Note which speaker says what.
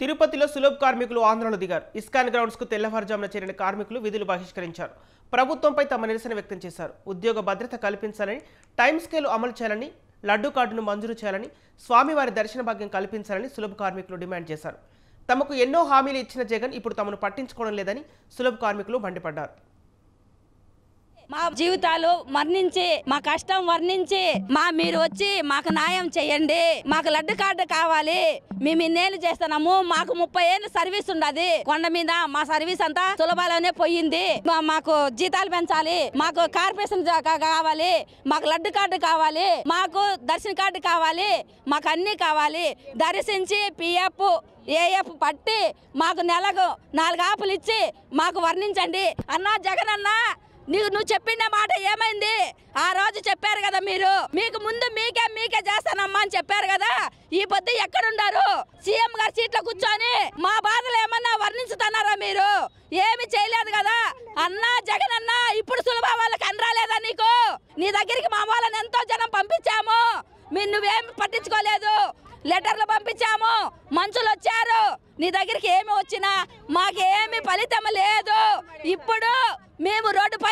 Speaker 1: తిరుపతిలో సులభ కార్మికులు ఆందోళన దిగారు ఇస్కాన్ గ్రౌండ్స్కు తెల్లవారుజామున చేరిన కార్మికులు విధులు బహిష్కరించారు ప్రభుత్వంపై తమ నిరసన వ్యక్తం చేశారు ఉద్యోగ భద్రత కల్పించాలని టైం స్కేల్ అమలు చేయాలని లడ్డు కార్డును మంజూరు చేయాలని స్వామివారి దర్శన భాగ్యం కల్పించాలని సులభ కార్మికులు డిమాండ్ చేశారు తమకు ఎన్నో హామీలు ఇచ్చిన జగన్ ఇప్పుడు తమను పట్టించుకోవడం లేదని సులభ కార్మికులు మండిపడ్డారు
Speaker 2: మా జీవితాలు మరణించి మా కష్టం వర్ణించి మా మీరు వచ్చి మాకు న్యాయం చేయండి మాకు లడ్డు కార్డు కావాలి మేము ఇన్నేళ్ళు చేస్తున్నాము మాకు ముప్పై ఏళ్ళు సర్వీస్ ఉండదు కొండ మీద మా సర్వీస్ అంతా సులభాలోనే పోయింది మాకు జీతాలు పెంచాలి మాకు కార్పొరేషన్ కావాలి మాకు లడ్డు కార్డు కావాలి మాకు దర్శన కార్డు కావాలి మాకు అన్నీ కావాలి దర్శించి పిఎఫ్ ఏఎఫ్ పట్టి మాకు నెలకు నాలుగు ఆపులు ఇచ్చి మాకు వర్ణించండి అన్నా జగన్ అన్నా నీకు నువ్వు చెప్పిన మాట ఏమైంది ఆ రోజు చెప్పారు కదా మీరు మీకు ముందు మీకే మీకే చేస్తానమ్మా అని చెప్పారు కదా ఈ పొద్దు ఎక్కడున్నారు సీఎం గారి సీట్లో కూర్చొని మా బాధలు ఏమన్నా వర్ణించుతున్నారా మీరు ఏమి చేయలేదు కదా అన్నా జగన్ అన్నా ఇప్పుడు సులభ వాళ్ళకి అనరాలేదా నీకు నీ దగ్గరికి మా వాళ్ళని ఎంతో జనం పంపించాము మీరు నువ్వేమి పట్టించుకోలేదు లెటర్లు పంపించాము మంచులు వచ్చారు నీ దగ్గరికి ఏమి వచ్చినా మాకేమి ఫలితం లేదు ఇప్పుడు మేము రోడ్డు